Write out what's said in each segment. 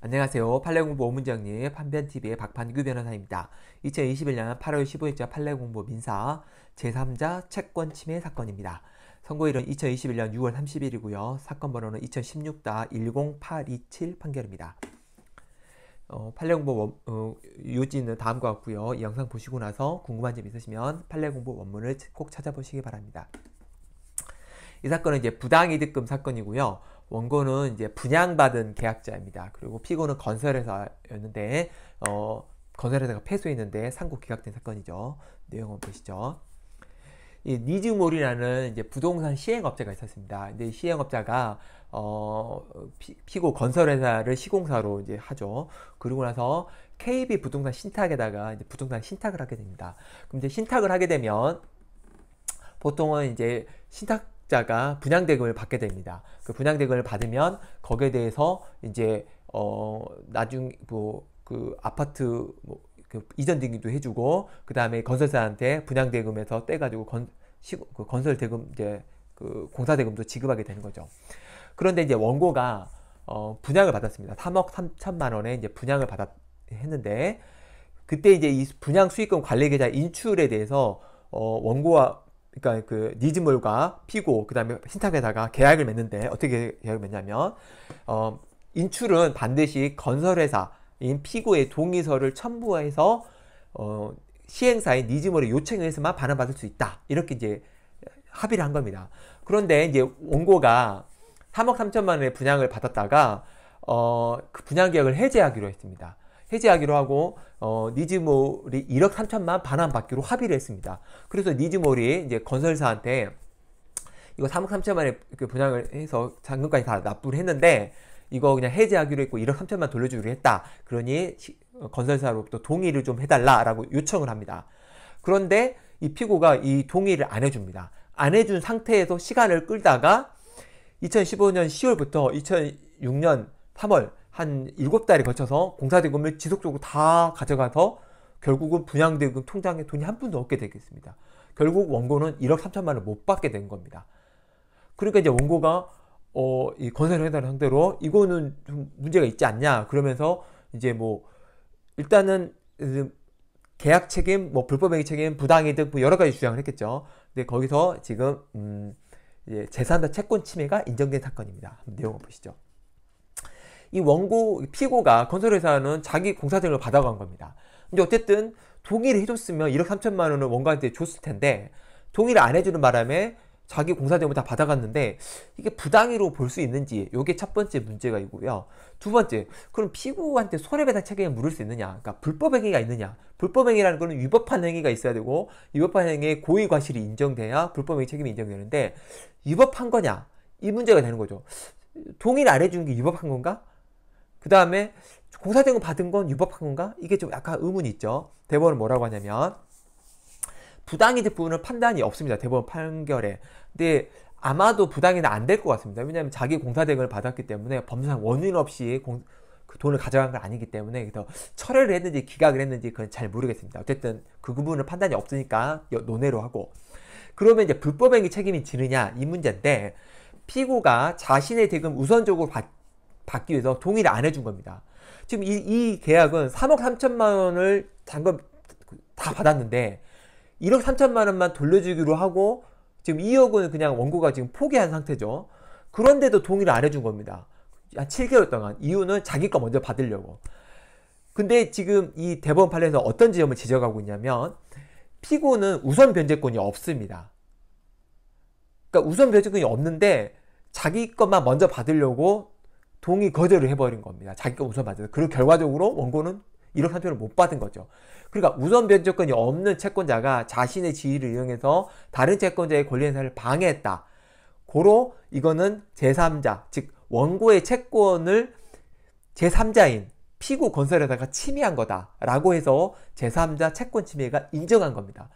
안녕하세요. 판례공부 5문정리 판변TV의 박판규 변호사입니다. 2021년 8월 15일자 판례공부 민사 제3자 채권침해 사건입니다. 선고일은 2021년 6월 30일이고요. 사건 번호는 2 0 1 6 10827 판결입니다. 어, 판례공부 어, 요지는 다음과 같고요. 이 영상 보시고 나서 궁금한 점 있으시면 판례공부 원문을 꼭 찾아보시기 바랍니다. 이 사건은 이제 부당이득금 사건이고요. 원고는 이제 분양받은 계약자입니다. 그리고 피고는 건설회사였는데 어, 건설회사가 패소했는데 상고 기각된 사건이죠. 내용 한번 보시죠. 이 니즈몰이라는 이제 부동산 시행업자가 있었습니다. 근데 시행업자가 어, 피, 고 건설회사를 시공사로 이제 하죠. 그러고 나서 KB 부동산 신탁에다가 이제 부동산 신탁을 하게 됩니다. 그럼 이제 신탁을 하게 되면 보통은 이제 신탁 자가 분양대금을 받게 됩니다. 그 분양대금을 받으면 거기에 대해서 이제 어 나중 뭐그 아파트 뭐그 이전 등기도 해주고 그 다음에 건설사한테 분양대금에서 떼가지고 건 시, 그 건설대금 이제 그 공사대금도 지급하게 되는 거죠. 그런데 이제 원고가 어 분양을 받았습니다. 3억 3천만 원에 이제 분양을 받았 했는데 그때 이제 이 분양 수익금 관리 계좌 인출에 대해서 어 원고와 그러니까 그 니즈몰과 피고 그다음에 신탁에다가 계약을 맺는데 어떻게 계약을 맺냐면 어, 인출은 반드시 건설회사인 피고의 동의서를 첨부해서 어, 시행사인 니즈몰의 요청에 해서만 반환받을 수 있다. 이렇게 이제 합의를 한 겁니다. 그런데 이제 원고가 3억 3천만 원의 분양을 받았다가 어, 그 분양 계약을 해제하기로 했습니다. 해제하기로 하고 어, 니즈몰이 1억 3천만 반환받기로 합의를 했습니다. 그래서 니즈몰이 이제 건설사한테 이거 3억 3천만에 그 분양을 해서 잔금까지 다 납부를 했는데 이거 그냥 해제하기로 했고 1억 3천만 돌려주기로 했다. 그러니 어, 건설사로부터 동의를 좀 해달라라고 요청을 합니다. 그런데 이 피고가 이 동의를 안 해줍니다. 안 해준 상태에서 시간을 끌다가 2015년 10월부터 2006년 3월 한7달이 걸쳐서 공사대금을 지속적으로 다 가져가서 결국은 분양대금 통장에 돈이 한 푼도 없게 되겠습니다. 결국 원고는 1억 3천만 원을 못 받게 된 겁니다. 그러니까 이제 원고가 어, 이 건설회사를 상대로 이거는 좀 문제가 있지 않냐 그러면서 이제 뭐 일단은 계약 책임, 뭐 불법행위 책임, 부당이득 뭐 여러 가지 주장을 했겠죠. 근데 거기서 지금 음, 이제 재산과 채권 침해가 인정된 사건입니다. 내용을 보시죠. 이 원고 피고가 건설회사는 자기 공사증을 받아간 겁니다. 근데 어쨌든 동의를 해줬으면 1억 3천만 원을 원고한테 줬을 텐데 동의를 안 해주는 바람에 자기 공사대을다 받아갔는데 이게 부당이로 볼 수 있는지 이게 첫 번째 문제가 있고요. 두 번째, 그럼 피고한테 손해배상 책임을 물을 수 있느냐? 그러니까 불법행위가 있느냐? 불법행위라는 거는 위법한 행위가 있어야 되고 위법한 행위의 고의과실이 인정돼야 불법행위 책임이 인정되는데 위법한 거냐? 이 문제가 되는 거죠. 동의를 안 해주는 게 위법한 건가? 그 다음에 공사대금 받은 건 유법한 건가? 이게 좀 약간 의문이 있죠. 대법원은 뭐라고 하냐면 부당이득 부분은 판단이 없습니다. 대법원 판결에. 근데 아마도 부당이는 안 될 것 같습니다. 왜냐하면 자기 공사대금을 받았기 때문에 법죄상 원인 없이 공, 그 돈을 가져간 건 아니기 때문에 그래서 철회를 했는지 기각을 했는지 그건 잘 모르겠습니다. 어쨌든 그 부분은 판단이 없으니까 논외로 하고 그러면 이제 불법행위 책임이 지느냐 이 문제인데 피고가 자신의 대금 우선적으로 받 받기 위해서 동의를 안 해준 겁니다. 지금 이, 이 계약은 3억 3천만 원을 잔금 다 받았는데 1억 3천만 원만 돌려주기로 하고 지금 2억 원은 그냥 원고가 지금 포기한 상태죠. 그런데도 동의를 안 해준 겁니다. 한 7개월 동안 이유는 자기 거 먼저 받으려고. 근데 지금 이 대법원 판례에서 어떤 지점을 지적하고 있냐면 피고는 우선 변제권이 없습니다. 그러니까 우선 변제권이 없는데 자기 것만 먼저 받으려고 동의 거절을 해버린 겁니다. 자기가 우선 받은. 그리고 결과적으로 원고는 이런 3천를못 받은 거죠. 그러니까 우선 변조권이 없는 채권자가 자신의 지위를 이용해서 다른 채권자의 권리 행사를 방해했다. 고로 이거는 제3자, 즉 원고의 채권을 제3자인 피고 건설에다가 침해한 거다라고 해서 제3자 채권 침해가 인정한 겁니다.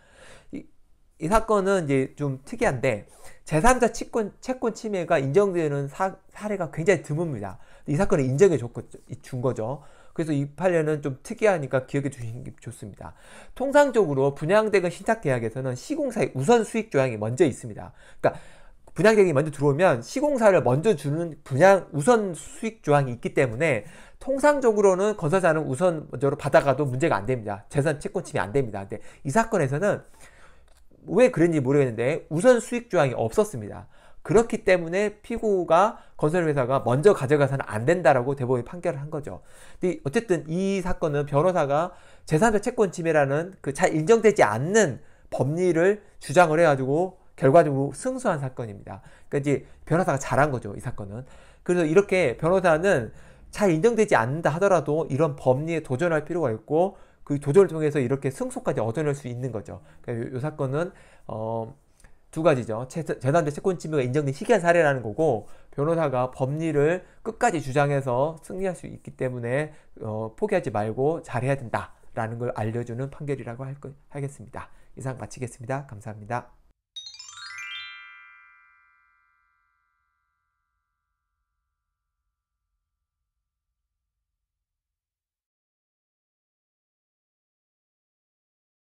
이 사건은 이제 좀 특이한데 제3자 채권, 채권 침해가 인정되는 사, 사례가 굉장히 드뭅니다. 이 사건을 인정해 줬거, 준 거죠. 그래서 이 판례는 좀 특이하니까 기억해 주시는 게 좋습니다. 통상적으로 분양대금 신탁계약에서는 시공사의 우선 수익 조항이 먼저 있습니다. 그러니까 분양대금이 먼저 들어오면 시공사를 먼저 주는 분양 우선 수익 조항이 있기 때문에 통상적으로는 건설사는 우선 적으로 받아가도 문제가 안 됩니다. 재산 채권 침해 안 됩니다. 근데 이 사건에서는 왜 그랬는지 모르겠는데 우선 수익 조항이 없었습니다. 그렇기 때문에 피고가 건설회사가 먼저 가져가서는 안 된다라고 대법원이 판결을 한 거죠. 근데 어쨌든 이 사건은 변호사가 제3자 채권 침해라는 그 잘 인정되지 않는 법리를 주장을 해가지고 결과적으로 승소한 사건입니다. 그러니까 이제 변호사가 잘한 거죠. 이 사건은. 그래서 이렇게 변호사는 잘 인정되지 않는다 하더라도 이런 법리에 도전할 필요가 있고 그조절을 통해서 이렇게 승소까지 얻어낼 수 있는 거죠. 그러니까 요, 요 사건은 어, 두 가지죠. 재산대 채권 침해가 인정된 희귀한 사례라는 거고 변호사가 법리를 끝까지 주장해서 승리할 수 있기 때문에 어, 포기하지 말고 잘해야 된다라는 걸 알려주는 판결이라고 할, 하겠습니다. 이상 마치겠습니다. 감사합니다.